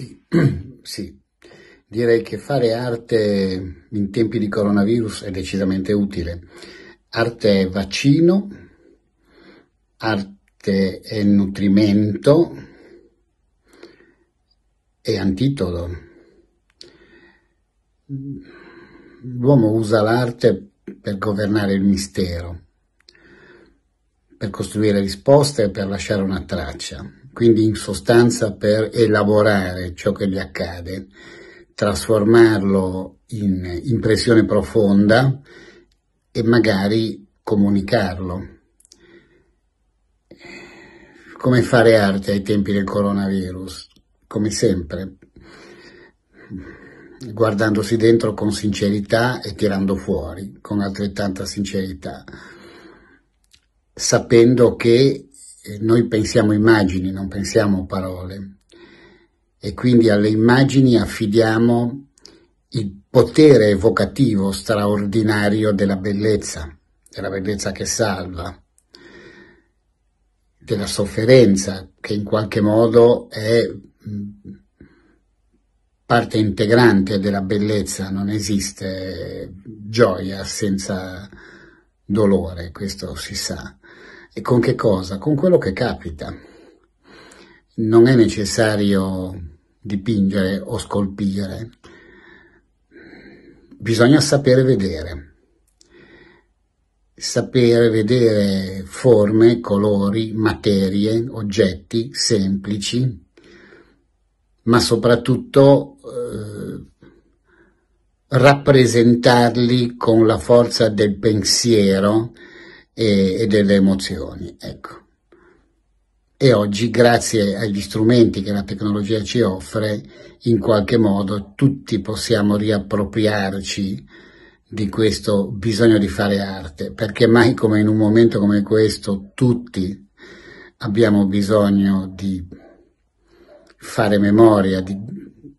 Sì, sì. Direi che fare arte in tempi di coronavirus è decisamente utile. Arte è vaccino, arte è nutrimento e antitodo. L'uomo usa l'arte per governare il mistero per costruire risposte e per lasciare una traccia, quindi in sostanza per elaborare ciò che gli accade, trasformarlo in impressione profonda e magari comunicarlo. Come fare arte ai tempi del coronavirus? Come sempre, guardandosi dentro con sincerità e tirando fuori con altrettanta sincerità sapendo che eh, noi pensiamo immagini, non pensiamo parole e quindi alle immagini affidiamo il potere evocativo straordinario della bellezza, della bellezza che salva, della sofferenza che in qualche modo è mm, parte integrante della bellezza, non esiste gioia senza dolore, questo si sa. E con che cosa? Con quello che capita. Non è necessario dipingere o scolpire. Bisogna sapere vedere. Sapere vedere forme, colori, materie, oggetti semplici, ma soprattutto eh, rappresentarli con la forza del pensiero, e, e delle emozioni. Ecco. E oggi, grazie agli strumenti che la tecnologia ci offre, in qualche modo tutti possiamo riappropriarci di questo bisogno di fare arte, perché mai come in un momento come questo tutti abbiamo bisogno di fare memoria, di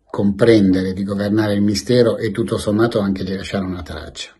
comprendere, di governare il mistero e tutto sommato anche di lasciare una traccia.